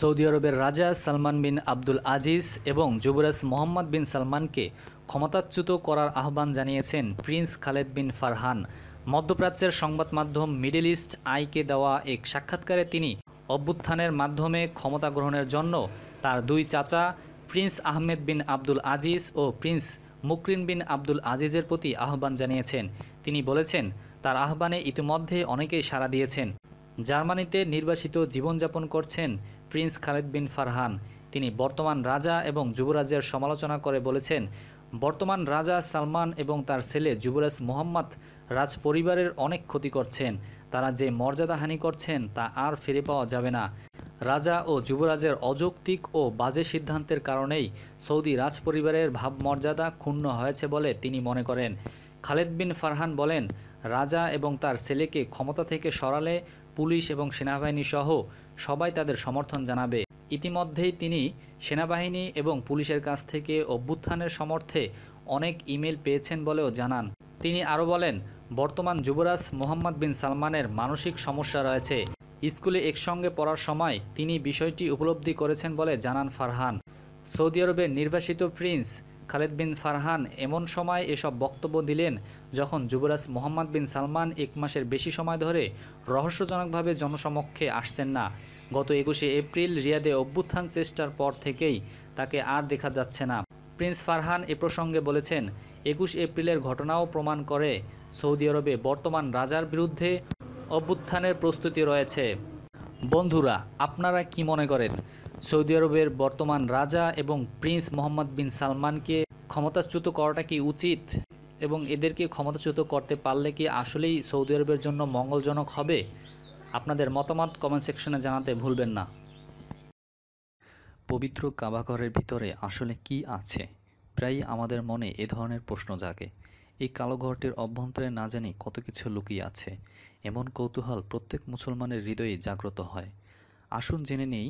Saudi আরবের রাজা সালমান বিন Abdul Aziz এবং যুবরাজ মোহাম্মদ বিন সালমানকে ক্ষমতাচ্যুত করার আহ্বান জানিয়েছেন প্রিন্স খালেদ বিন ফারহান মধ্যপ্রাচ্যের সংবাদ মাধ্যম মিডিল ইস্ট আইকে দেওয়া এক সাক্ষাৎকারে তিনি অভ্যুত্থানের মাধ্যমে ক্ষমতা গ্রহণের জন্য তার দুই চাচা Prince Ahmed bin Abdul Aziz ও প্রিন্স মুকরিন বিন আব্দুল আজিজের প্রতি আহ্বান জানিয়েছেন তিনি বলেছেন তার আহ্বানে ইতিমধ্যে অনেকেই সাড়া দিয়েছেন জার্মানিতে নির্বাসিত জীবনযাপন করছেন প্রিন্স খালেদ বিন ফারহান তিনি বর্তমান রাজা এবং যুবরাজের সমালোচনা করে বলেছেন বর্তমান রাজা সালমান এবং তার ছেলে যুবরাজ মোহাম্মদ রাজ পরিবারের অনেক ক্ষতি করছেন তারা যে মর্যাদাহানি করছেন তা আর ফিরে পাওয়া যাবে না রাজা ও যুবরাজের অযৌক্তিক ও বাজে সিদ্ধান্তের কারণেই সৌদি রাজ পরিবারের ভাবমর্যাদা ক্ষুণ্ণ হয়েছে বলে তিনি মনে করেন খালেদ বিন ফারহান বলেন রাজা এবং তার ছেলেকে ক্ষমতা থেকে সরালে পুলিশ এবং সেনাবাহিনী সহ সবাই তাদের সমর্থন জানাবে ইতিমধ্যেই তিনি সেনাবাহিনী এবং পুলিশের কাছ থেকে অভ্যুত্থানের সমর্থে অনেক ইমেল পেয়েছেন বলেও জানান তিনি আরও বলেন বর্তমান যুবরাজ মোহাম্মদ বিন সালমানের মানসিক সমস্যা রয়েছে স্কুলে একসঙ্গে পড়ার সময় তিনি বিষয়টি উপলব্ধি করেছেন বলে জানান ফারহান সৌদি আরবের নির্বাসিত প্রিন্স খালেদ বিন ফারহান এমন সময় এসব বক্তব্য দিলেন যখন যুবরাজ মোহাম্মদ বিন সালমান এক মাসের বেশি সময় ধরে রহস্যজনকভাবে জনসমক্ষে আসছেন না গত একুশে এপ্রিল রিয়াদে অভ্যুত্থান চেষ্টার পর থেকেই তাকে আর দেখা যাচ্ছে না প্রিন্স ফারহান এ প্রসঙ্গে বলেছেন একুশ এপ্রিলের ঘটনাও প্রমাণ করে সৌদি আরবে বর্তমান রাজার বিরুদ্ধে অভ্যুত্থানের প্রস্তুতি রয়েছে বন্ধুরা আপনারা কি মনে করেন সৌদি আরবের বর্তমান রাজা এবং প্রিন্স মোহাম্মদ বিন সালমানকে ক্ষমতাচ্যুত করাটা কি উচিত এবং এদেরকে ক্ষমতাচ্যুত করতে পারলে কি আসলেই সৌদি আরবের জন্য মঙ্গলজনক হবে আপনাদের মতামত কমেন্ট সেকশনে জানাতে ভুলবেন না পবিত্র কাবাঘরের ভিতরে আসলে কি আছে প্রায়ই আমাদের মনে এ ধরনের প্রশ্ন জাগে এই কালো ঘরটির অভ্যন্তরে না জানি কত কিছু লুকিয়ে আছে এমন কৌতূহল প্রত্যেক মুসলমানের হৃদয়ে জাগ্রত হয় আসুন জেনে নেই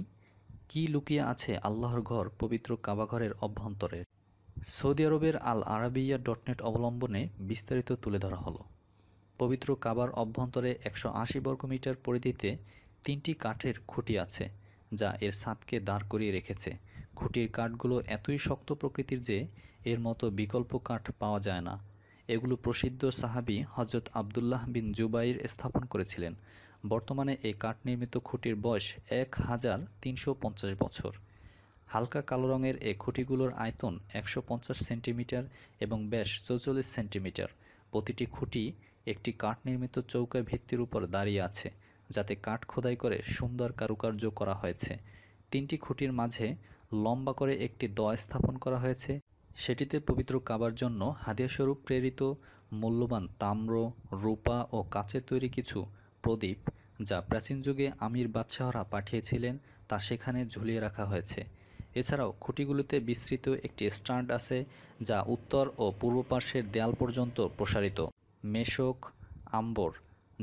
কি লুকিয়ে আছে আল্লাহর ঘর পবিত্র কাবাঘরের অভ্যন্তরে সৌদি আরবের আল আরাবিয়া ডটনেট অবলম্বনে বিস্তারিত তুলে ধরা হলো পবিত্র কাবার অভ্যন্তরে একশো আশি বর্গমিটার পরিধিতে তিনটি কাঠের খুঁটি আছে যা এর সাতকে দাঁড় করিয়ে রেখেছে খুঁটির কাঠগুলো এতই শক্ত প্রকৃতির যে এর মতো বিকল্প কাঠ পাওয়া যায় না এগুলো প্রসিদ্ধ সাহাবি হজরত আবদুল্লাহ বিন জুবাইর স্থাপন করেছিলেন বর্তমানে এই কাঠ নির্মিত খুঁটির বয়স এক হাজার তিনশো পঞ্চাশ বছর হালকা কালো রঙের এই খুঁটিগুলোর আয়তন একশো পঞ্চাশ সেন্টিমিটার এবং ব্যাস চৌচল্লিশ সেন্টিমিটার প্রতিটি খুঁটি একটি কাঠ নির্মিত চৌকা ভিত্তির উপর দাঁড়িয়ে আছে যাতে কাঠ খোদাই করে সুন্দর কারুকার্য করা হয়েছে তিনটি খুঁটির মাঝে লম্বা করে একটি দয় স্থাপন করা হয়েছে সেটিতে পবিত্র কাবার জন্য হাদিয়াস্বরূপ প্রেরিত মূল্যবান তাম্র রূপা ও কাচের তৈরি কিছু প্রদীপ যা প্রাচীন যুগে আমির বাদশাহরা পাঠিয়েছিলেন তা সেখানে ঝুলিয়ে রাখা হয়েছে এছাড়াও খুঁটিগুলিতে বিস্তৃত একটি স্ট্যান্ড আছে যা উত্তর ও পূর্ব পার্শ্বের দেয়াল পর্যন্ত প্রসারিত মেশক আম্বর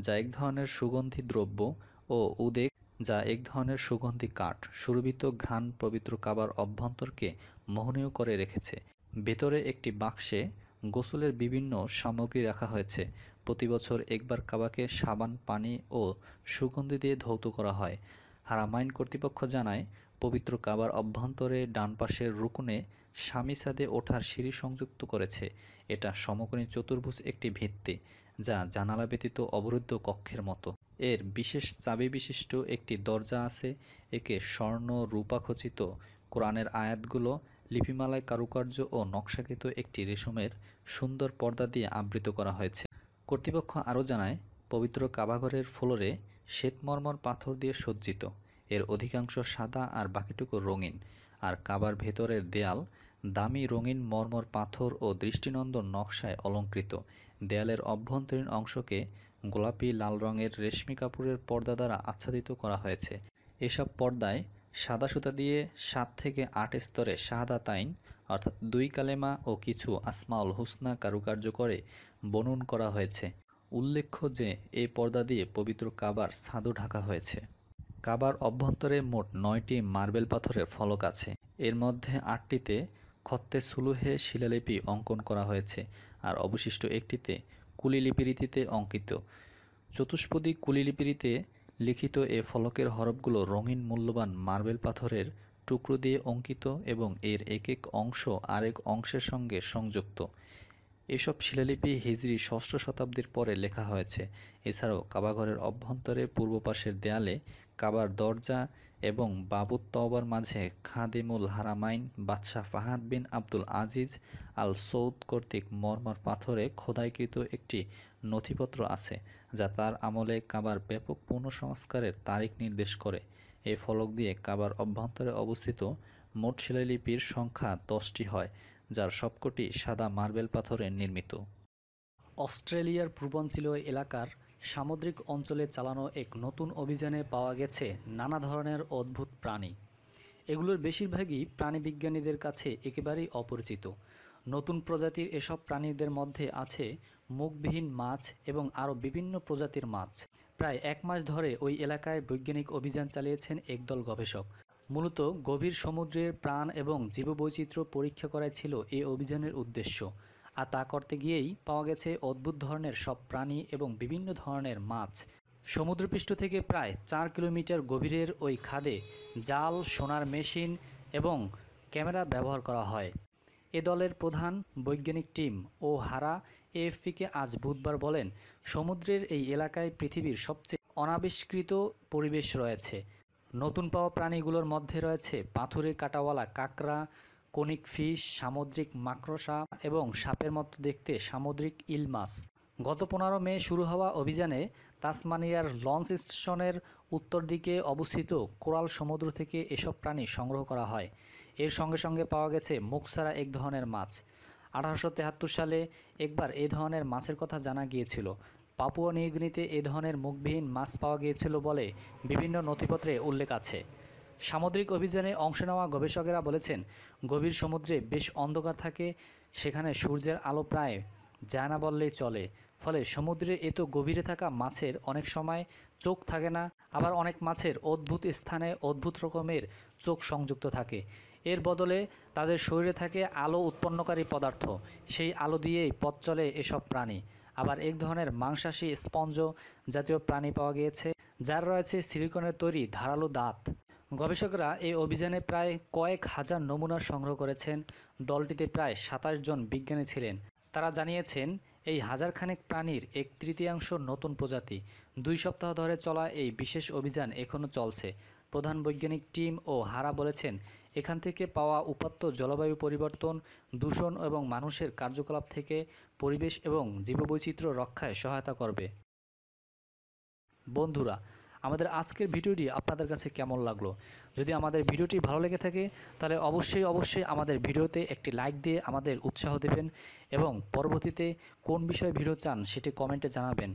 যা এক ধরনের সুগন্ধি দ্রব্য ও উদেক যা এক ধরনের সুগন্ধি কাঠ সুরভিত ঘ্রাণ পবিত্র কাবার অভ্যন্তরকে মোহনীয় করে রেখেছে ভেতরে একটি বাক্সে গোসলের বিভিন্ন সামগ্রী রাখা হয়েছে প্রতি বছর একবার কাবাকে সাবান পানি ও সুগন্ধি দিয়ে ধৌত করা হয় হারামাইন কর্তৃপক্ষ জানায় পবিত্র কাবার অভ্যন্তরে ডান পাশের রুকুনে স্বামী সাদে ওঠার সিঁড়ি সংযুক্ত করেছে এটা সমকোণী চতুর্ভুজ একটি ভিত্তি যা জানালা ব্যতীত অবরুদ্ধ কক্ষের মতো এর বিশেষ চাবি বিশিষ্ট একটি দরজা আছে একে স্বর্ণ রূপাখচিত কোরআনের আয়াতগুলো লিপিমালায় কারুকার্য ও নকশাকৃত একটি রেশমের সুন্দর পর্দা দিয়ে আবৃত করা হয়েছে কর্তৃপক্ষ আরও জানায় পবিত্র কাবাঘরের ফ্লোরে শ্বেতমর্মর পাথর দিয়ে সজ্জিত এর অধিকাংশ সাদা আর বাকিটুকু রঙিন আর কাবার ভেতরের দেয়াল দামি রঙিন মর্মর পাথর ও দৃষ্টিনন্দন নকশায় অলঙ্কৃত দেয়ালের অভ্যন্তরীণ অংশকে গোলাপি লাল রঙের রেশমি কাপড়ের পর্দা দ্বারা আচ্ছাদিত করা হয়েছে এসব পর্দায় সাদা সুতা দিয়ে সাত থেকে আট স্তরে শাহাদা তাইন অর্থাৎ দুই কালেমা ও কিছু আসমাউল হুসনা কারুকার্য করে বনন করা হয়েছে উল্লেখ্য যে এই পর্দা দিয়ে পবিত্র কাবার সাধু ঢাকা হয়েছে কাবার অভ্যন্তরে মোট নয়টি মার্বেল পাথরের ফলক আছে এর মধ্যে আটটিতে খত্তে সুলুহে শিলালিপি অঙ্কন করা হয়েছে আর অবশিষ্ট একটিতে কুলিলিপি রীতিতে অঙ্কিত চতুষ্পদী কুলিলিপি লিখিত এ ফলকের হরফগুলো রঙিন মূল্যবান মার্বেল পাথরের টুকরো দিয়ে অঙ্কিত এবং এর এক এক অংশ আরেক অংশের সঙ্গে সংযুক্ত এসব শিলালিপি হিজরি ষষ্ঠ শতাব্দীর পরে লেখা হয়েছে এছাড়াও কাবাঘরের অভ্যন্তরে পূর্ব পাশের দেয়ালে কাবার দরজা এবং বাবুত তওবার মাঝে খাদিমুল হারামাইন বাদশাহ ফাহাদ বিন আব্দুল আজিজ আল সৌদ কর্তৃক মর্মর পাথরে খোদাইকৃত একটি নথিপত্র আছে যা তার আমলে কাবার ব্যাপক পুনঃসংস্কারের তারিখ নির্দেশ করে এই ফলক দিয়ে কাবার অভ্যন্তরে অবস্থিত মোট শিলালিপির সংখ্যা দশটি হয় যার সবকটি সাদা মার্বেল পাথরে নির্মিত অস্ট্রেলিয়ার পূর্বাঞ্চলীয় এলাকার সামুদ্রিক অঞ্চলে চালানো এক নতুন অভিযানে পাওয়া গেছে নানা ধরনের অদ্ভুত প্রাণী এগুলোর বেশিরভাগই প্রাণীবিজ্ঞানীদের কাছে একেবারেই অপরিচিত নতুন প্রজাতির এসব প্রাণীদের মধ্যে আছে মুখবিহীন মাছ এবং আরও বিভিন্ন প্রজাতির মাছ প্রায় এক মাস ধরে ওই এলাকায় বৈজ্ঞানিক অভিযান চালিয়েছেন একদল গবেষক মূলত গভীর সমুদ্রের প্রাণ এবং জীববৈচিত্র্য পরীক্ষা করাই ছিল এই অভিযানের উদ্দেশ্য আর তা করতে গিয়েই পাওয়া গেছে অদ্ভুত ধরনের সব প্রাণী এবং বিভিন্ন ধরনের মাছ সমুদ্রপৃষ্ঠ থেকে প্রায় চার কিলোমিটার গভীরের ওই খাদে জাল সোনার মেশিন এবং ক্যামেরা ব্যবহার করা হয় এ দলের প্রধান বৈজ্ঞানিক টিম ও হারা এএফপিকে আজ বুধবার বলেন সমুদ্রের এই এলাকায় পৃথিবীর সবচেয়ে অনাবিষ্কৃত পরিবেশ রয়েছে নতুন পাওয়া প্রাণীগুলোর মধ্যে রয়েছে পাথুরে কাটাওয়ালা কাকড়া কনিক ফিশ সামুদ্রিক মাকড়সা এবং সাপের মতো দেখতে সামুদ্রিক ইলমাস গত পনেরো মে শুরু হওয়া অভিযানে তাসমানিয়ার লঞ্চ স্টেশনের উত্তর দিকে অবস্থিত কোরাল সমুদ্র থেকে এসব প্রাণী সংগ্রহ করা হয় এর সঙ্গে সঙ্গে পাওয়া গেছে মুখসারা এক ধরনের মাছ আঠারোশো সালে একবার এ ধরনের মাছের কথা জানা গিয়েছিল পাপুয়া নিউগিনিতে এ ধরনের মুখবিহীন মাছ পাওয়া গিয়েছিল বলে বিভিন্ন নথিপত্রে উল্লেখ আছে সামুদ্রিক অভিযানে অংশ নেওয়া গবেষকেরা বলেছেন গভীর সমুদ্রে বেশ অন্ধকার থাকে সেখানে সূর্যের আলো প্রায় যায় না বললেই চলে ফলে সমুদ্রে এত গভীরে থাকা মাছের অনেক সময় চোখ থাকে না আবার অনেক মাছের অদ্ভুত স্থানে অদ্ভুত রকমের চোখ সংযুক্ত থাকে এর বদলে তাদের শরীরে থাকে আলো উৎপন্নকারী পদার্থ সেই আলো দিয়েই পথ চলে এসব প্রাণী আবার এক ধরনের মাংসাশী স্পঞ্জ জাতীয় প্রাণী পাওয়া গিয়েছে যার রয়েছে সিলিকনের তৈরি ধারালো দাঁত গবেষকরা এই অভিযানে প্রায় কয়েক হাজার নমুনা সংগ্রহ করেছেন দলটিতে প্রায় সাতাশ জন বিজ্ঞানী ছিলেন তারা জানিয়েছেন এই হাজারখানেক প্রাণীর এক তৃতীয়াংশ নতুন প্রজাতি দুই সপ্তাহ ধরে চলা এই বিশেষ অভিযান এখনও চলছে প্রধান বৈজ্ঞানিক টিম ও হারা বলেছেন এখান থেকে পাওয়া উপাত্ত জলবায়ু পরিবর্তন দূষণ এবং মানুষের কার্যকলাপ থেকে পরিবেশ এবং জীববৈচিত্র্য রক্ষায় সহায়তা করবে বন্ধুরা আমাদের আজকের ভিডিওটি আপনাদের কাছে কেমন লাগলো যদি আমাদের ভিডিওটি ভালো লেগে থাকে তাহলে অবশ্যই অবশ্যই আমাদের ভিডিওতে একটি লাইক দিয়ে আমাদের উৎসাহ দেবেন এবং পরবর্তীতে কোন বিষয়ে ভিডিও চান সেটি কমেন্টে জানাবেন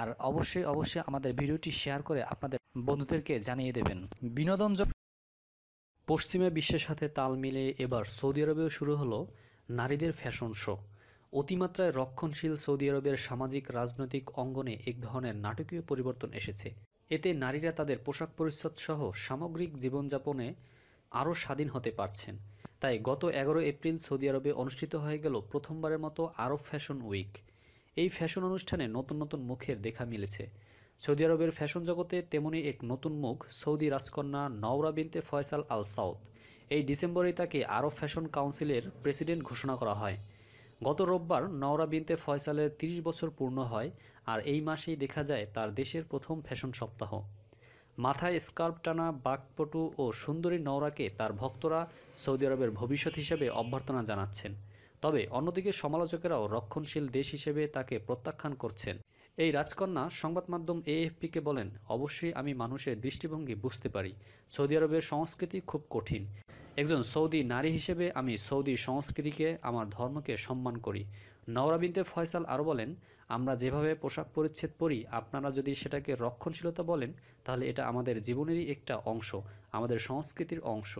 আর অবশ্যই অবশ্যই আমাদের ভিডিওটি শেয়ার করে আপনাদের বন্ধুদেরকে জানিয়ে দেবেন বিনোদন পশ্চিমা বিশ্বের সাথে তাল মিলিয়ে এবার সৌদি আরবেও শুরু হলো নারীদের ফ্যাশন শো অতিমাত্রায় রক্ষণশীল সৌদি আরবের সামাজিক রাজনৈতিক অঙ্গনে এক ধরনের নাটকীয় পরিবর্তন এসেছে এতে নারীরা তাদের পোশাক পরিচ্ছদ সহ সামগ্রিক জীবনযাপনে আরও স্বাধীন হতে পারছেন তাই গত এগারো এপ্রিল সৌদি আরবে অনুষ্ঠিত হয়ে গেল প্রথমবারের মতো আরব ফ্যাশন উইক এই ফ্যাশন অনুষ্ঠানে নতুন নতুন মুখের দেখা মিলেছে সৌদি আরবের ফ্যাশন জগতে তেমনই এক নতুন মুখ সৌদি রাজকন্যা নওরা বিনতে ফয়সাল আল সাউদ এই ডিসেম্বরেই তাকে আরব ফ্যাশন কাউন্সিলের প্রেসিডেন্ট ঘোষণা করা হয় গত রোববার নওরা বিনতে ফয়সালের ৩০ বছর পূর্ণ হয় আর এই মাসেই দেখা যায় তার দেশের প্রথম ফ্যাশন সপ্তাহ মাথায় স্কার্প টানা বাকপটু ও সুন্দরী নওরাকে তার ভক্তরা সৌদি আরবের ভবিষ্যৎ হিসেবে অভ্যর্থনা জানাচ্ছেন তবে অন্যদিকে সমালোচকেরাও রক্ষণশীল দেশ হিসেবে তাকে প্রত্যাখ্যান করছেন এই রাজকন্যা সংবাদ মাধ্যম এএফপিকে বলেন অবশ্যই আমি মানুষের দৃষ্টিভঙ্গি বুঝতে পারি সৌদি আরবের সংস্কৃতি খুব কঠিন একজন সৌদি নারী হিসেবে আমি সৌদি সংস্কৃতিকে আমার ধর্মকে সম্মান করি নওরাবিনতে ফয়সাল আরও বলেন আমরা যেভাবে পোশাক পরিচ্ছেদ পরি আপনারা যদি সেটাকে রক্ষণশীলতা বলেন তাহলে এটা আমাদের জীবনেরই একটা অংশ আমাদের সংস্কৃতির অংশ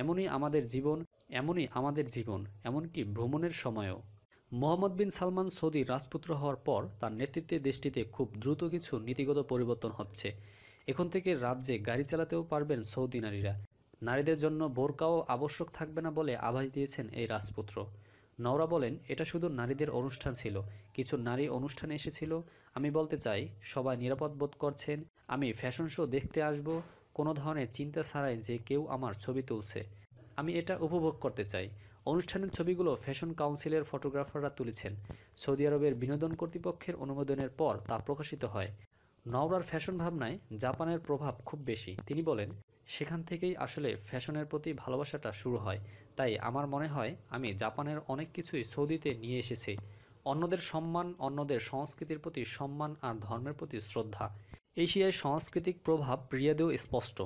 এমনই আমাদের জীবন এমনই আমাদের জীবন এমনকি ভ্রমণের সময়ও মোহাম্মদ বিন সালমান সৌদি রাজপুত্র হওয়ার পর তার নেতৃত্বে দেশটিতে খুব দ্রুত কিছু নীতিগত পরিবর্তন হচ্ছে এখন থেকে রাজ্যে গাড়ি চালাতেও পারবেন সৌদি নারীরা নারীদের জন্য বোরকাও আবশ্যক থাকবে না বলে আভাস দিয়েছেন এই রাজপুত্র নওরা বলেন এটা শুধু নারীদের অনুষ্ঠান ছিল কিছু নারী অনুষ্ঠানে এসেছিল আমি বলতে চাই সবাই নিরাপদ বোধ করছেন আমি ফ্যাশন শো দেখতে আসব কোনো ধরনের চিন্তা ছাড়াই যে কেউ আমার ছবি তুলছে আমি এটা উপভোগ করতে চাই অনুষ্ঠানের ছবিগুলো ফ্যাশন কাউন্সিলের ফটোগ্রাফাররা তুলেছেন সৌদি আরবের বিনোদন কর্তৃপক্ষের অনুমোদনের পর তা প্রকাশিত হয় নওরার ফ্যাশন ভাবনায় জাপানের প্রভাব খুব বেশি তিনি বলেন সেখান থেকেই আসলে ফ্যাশনের প্রতি ভালোবাসাটা শুরু হয় তাই আমার মনে হয় আমি জাপানের অনেক কিছুই সৌদিতে নিয়ে এসেছি অন্যদের সম্মান অন্যদের সংস্কৃতির প্রতি সম্মান আর ধর্মের প্রতি শ্রদ্ধা এশিয়ায় সাংস্কৃতিক প্রভাব প্রিয়াদেও স্পষ্ট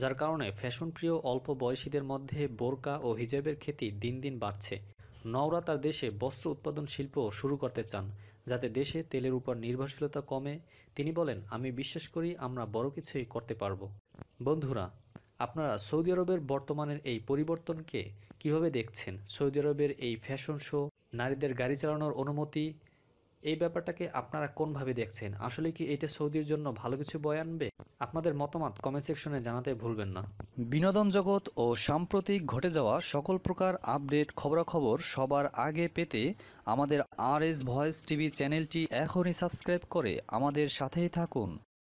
যার কারণে ফ্যাশন প্রিয় অল্প বয়সীদের মধ্যে বোরকা ও হিজাবের খ্যাতি দিন দিন বাড়ছে নওরা তার দেশে বস্ত্র উৎপাদন শিল্প শুরু করতে চান যাতে দেশে তেলের উপর নির্ভরশীলতা কমে তিনি বলেন আমি বিশ্বাস করি আমরা বড় কিছুই করতে পারব বন্ধুরা আপনারা সৌদি আরবের বর্তমানের এই পরিবর্তনকে কিভাবে দেখছেন সৌদি আরবের এই ফ্যাশন শো নারীদের গাড়ি চালানোর অনুমতি এই ব্যাপারটাকে আপনারা কোনভাবে দেখছেন আসলে কি এটা সৌদির জন্য ভালো কিছু বয় আনবে আপনাদের মতামত কমেন্ট সেকশনে জানাতে ভুলবেন না বিনোদন জগৎ ও সাম্প্রতিক ঘটে যাওয়া সকল প্রকার আপডেট খবরাখবর সবার আগে পেতে আমাদের আর এস ভয়েস টিভি চ্যানেলটি এখনই সাবস্ক্রাইব করে আমাদের সাথেই থাকুন